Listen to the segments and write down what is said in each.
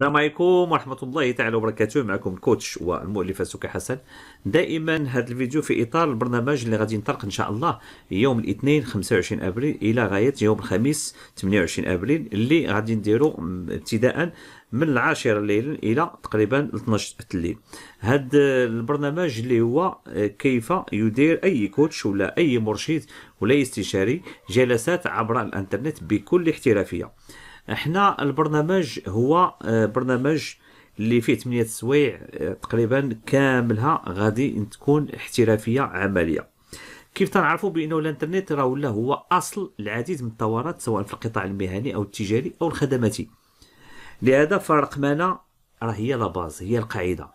السلام عليكم ورحمة الله تعالى وبركاته معكم الكوتش والمؤلفة سوكي حسن دائما هذا الفيديو في إطار البرنامج اللي غادي ينطلق إن شاء الله يوم الاثنين 25 أبريل إلى غاية يوم الخميس 28 أبريل اللي غادي نديرو ابتداء من العاشرة ليلا إلى تقريبا 12 الليل هذا البرنامج اللي هو كيف يدير أي كوتش ولا أي مرشد ولا استشاري جلسات عبر الانترنت بكل احترافية احنا البرنامج هو آه، برنامج اللي فيه 8 سوايع آه، تقريبا كاملها غادي تكون احترافيه عمليه كيف تنعرفوا بانه الانترنت راه ولا هو اصل العديد من الثورات سواء في القطاع المهني او التجاري او الخدماتي لهذا مانا راه هي لاباز هي القاعده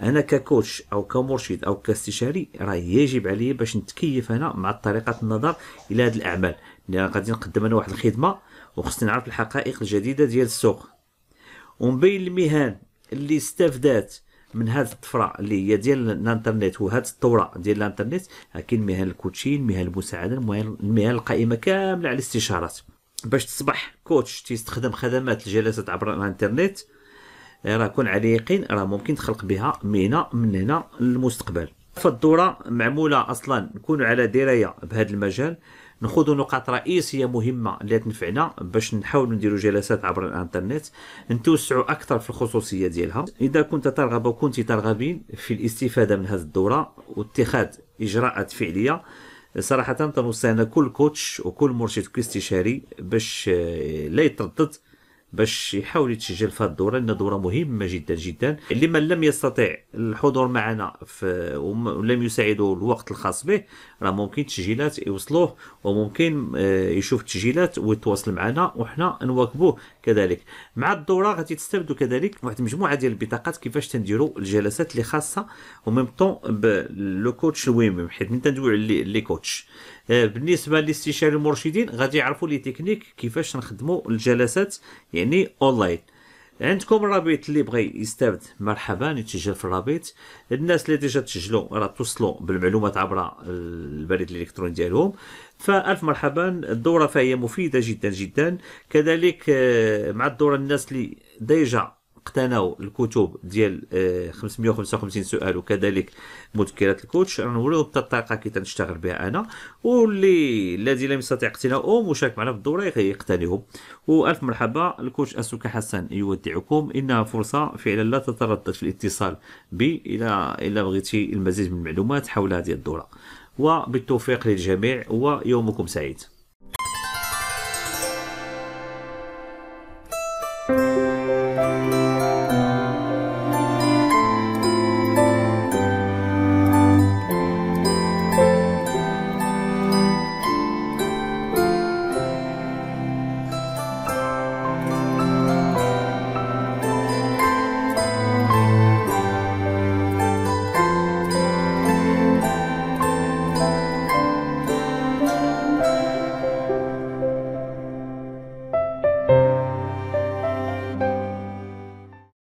انا ككوتش او كمرشد او كاستشاري راه يجب علي باش نتكيف انا مع طريقه النظر الى هذه الاعمال اللي غادي نقدم انا واحد الخدمه وخصني نعرف الحقائق الجديده ديال السوق ومن بين المهن اللي استفدات من هذه الطفره اللي هي ديال الانترنت وهذه الثوره ديال الانترنت كاين مهن الكوتشين مهن المساعده المهن القائمه كامله على الاستشارات باش تصبح كوتش تيستخدم خدمات الجلسات عبر الانترنت راه كون يقين راه ممكن تخلق بها مهنه من هنا للمستقبل فالدوره معموله اصلا نكونوا على درايه بهذا المجال نخوضوا نقاط رئيسيه مهمه اللي تنفعنا باش نحاولوا نديروا جلسات عبر الانترنت نتوسعوا اكثر في الخصوصيه ديالها اذا كنت ترغب وكنت ترغبين في الاستفاده من هذه الدوره واتخاذ اجراءات فعليه صراحه تنوصينا كل كوتش وكل مرشد استشاري باش آه، لا يتردد باش يحاول يتسجل في هذه الدوره لان دوره مهمه جدا جدا لمن لم يستطع الحضور معنا ولم يساعده الوقت الخاص به راه ممكن التسجيلات يوصلوه وممكن آه، يشوف التسجيلات ويتواصل معنا وحنا نواكبوه كذلك مع الدوره غادي تستافدوا كذلك واحد المجموعه ديال البطاقات كيفاش تنديروا الجلسات اللي خاصه وميم طون لو كوتش ويميم حيت من تندويو على لي كوتش آه، بالنسبه للاستشاري المرشدين غادي يعرفوا لي تكنيك كيفاش نخدموا الجلسات يعني اونلاين عندكم رابط اللي بغى يستافد مرحبا يتسجل في الرابط الناس اللي ديجا تسجلوا راه توصلوا بالمعلومات عبر البريد الالكتروني ديالهم فالف مرحبا الدوره فهي مفيده جدا جدا كذلك آه، مع الدوره الناس اللي ديجا اقتنوا الكتب ديال 555 آه، سؤال وكذلك مذكرات الكوتش غنوريو الطريقه كي تنشتغل بها انا واللي الذي لم يستطع اقتناؤهم وشارك معنا في الدوره يقتنيهم والف مرحبا الكوتش اسوكا حسن يودعكم انها فرصه فعلا لا تتردد في الاتصال بي الى الى بغيتي المزيد من المعلومات حول هذه الدوره وبالتوفيق للجميع ويومكم سعيد